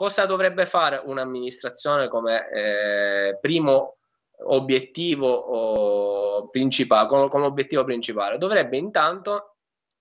Cosa dovrebbe fare un'amministrazione come eh, primo obiettivo principale, come, come obiettivo principale? Dovrebbe intanto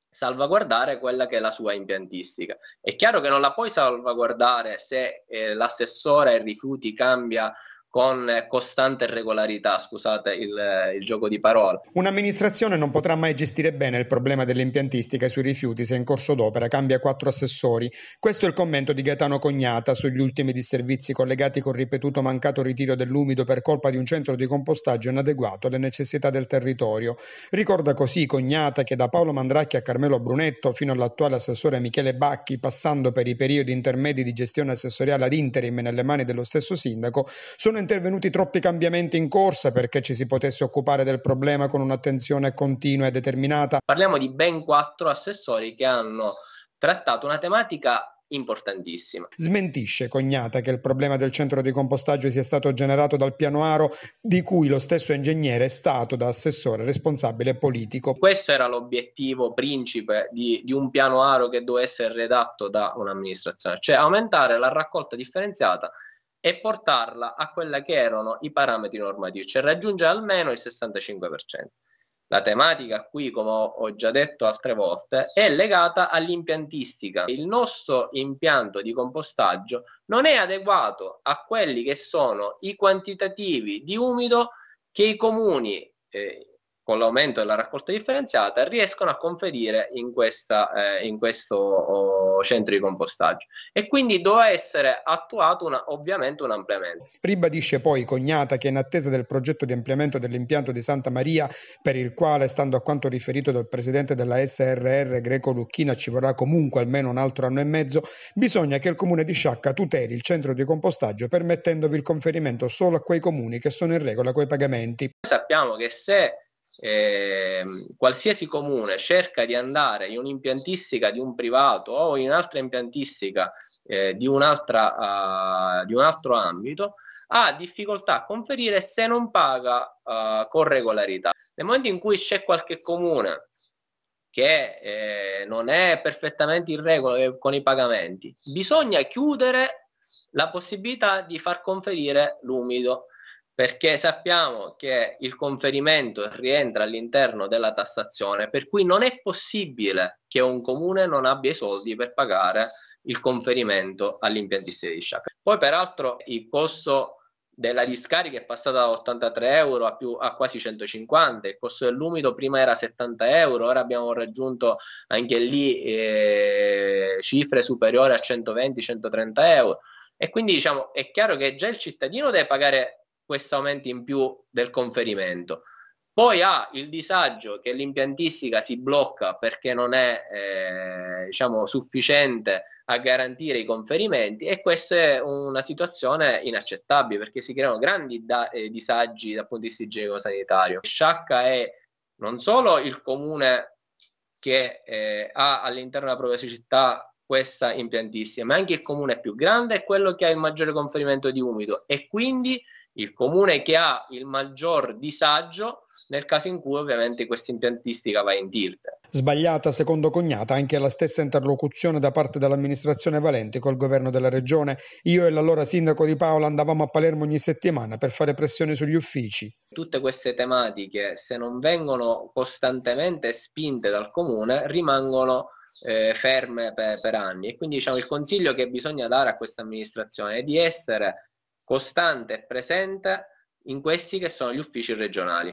salvaguardare quella che è la sua impiantistica. È chiaro che non la puoi salvaguardare se eh, l'assessore ai rifiuti cambia con costante regolarità, scusate il, il, gioco di parole. Un'amministrazione non potrà mai gestire bene il problema dell'impiantistica sui rifiuti se in corso d'opera cambia quattro assessori. Questo è il commento di Gaetano Cognata sugli ultimi disservizi collegati col ripetuto mancato ritiro dell'umido per colpa di un centro di compostaggio inadeguato alle necessità del territorio. Ricorda così Cognata che da Paolo Mandracchi a Carmelo Brunetto fino all'attuale assessore Michele Bacchi, passando per i periodi intermedi di gestione assessoriale ad interim nelle mani dello stesso sindaco, sono intervenuti troppi cambiamenti in corsa perché ci si potesse occupare del problema con un'attenzione continua e determinata. Parliamo di ben quattro assessori che hanno trattato una tematica importantissima. Smentisce Cognata che il problema del centro di compostaggio sia stato generato dal piano Aro, di cui lo stesso ingegnere è stato da assessore responsabile politico. Questo era l'obiettivo principe di, di un piano Aro che doveva essere redatto da un'amministrazione, cioè aumentare la raccolta differenziata e portarla a quella che erano i parametri normativi, cioè raggiungere almeno il 65%. La tematica qui, come ho già detto altre volte, è legata all'impiantistica. Il nostro impianto di compostaggio non è adeguato a quelli che sono i quantitativi di umido che i comuni eh, con l'aumento della raccolta differenziata riescono a conferire in, questa, eh, in questo oh, centro di compostaggio e quindi doveva essere attuato una, ovviamente un ampliamento. Ribadisce poi Cognata che in attesa del progetto di ampliamento dell'impianto di Santa Maria per il quale stando a quanto riferito dal presidente della SRR Greco Lucchina ci vorrà comunque almeno un altro anno e mezzo bisogna che il comune di Sciacca tuteli il centro di compostaggio permettendovi il conferimento solo a quei comuni che sono in regola con i pagamenti. Sappiamo che se eh, qualsiasi comune cerca di andare in un'impiantistica di un privato o in un'altra impiantistica eh, di, un'altra, uh, di un altro ambito, ha difficoltà a conferire se non paga uh, con regolarità. Nel momento in cui c'è qualche comune che eh, non è perfettamente in regola eh, con i pagamenti, bisogna chiudere la possibilità di far conferire l'umido perché sappiamo che il conferimento rientra all'interno della tassazione, per cui non è possibile che un comune non abbia i soldi per pagare il conferimento all'impiantista di sciacca. Poi peraltro il costo della discarica è passata da 83 euro a, più, a, quasi 150, il costo dell'umido prima era 70 euro, ora abbiamo raggiunto anche lì eh, cifre superiori a 120-130 euro. E quindi diciamo, è chiaro che già il cittadino deve pagare questo aumento in più del conferimento. Poi ha il disagio che l'impiantistica si blocca perché non è eh, diciamo, sufficiente a garantire i conferimenti e questa è una situazione inaccettabile perché si creano grandi da- eh, disagi dal punto di vista igienico-sanitario. Sciacca è non solo il comune che eh, ha all'interno della propria società questa impiantistica, ma anche il comune più grande è quello che ha il maggiore conferimento di umido e quindi il comune che ha il maggior disagio nel caso in cui ovviamente questa impiantistica va in tilt. Sbagliata, secondo Cognata, anche la stessa interlocuzione da parte dell'amministrazione Valenti col governo della regione. Io e l'allora sindaco di Paola andavamo a Palermo ogni settimana per fare pressione sugli uffici. Tutte queste tematiche, se non vengono costantemente spinte dal comune, rimangono eh, ferme per, per, anni. E quindi diciamo, il consiglio che bisogna dare a questa amministrazione è di essere costante e presente in questi che sono gli uffici regionali.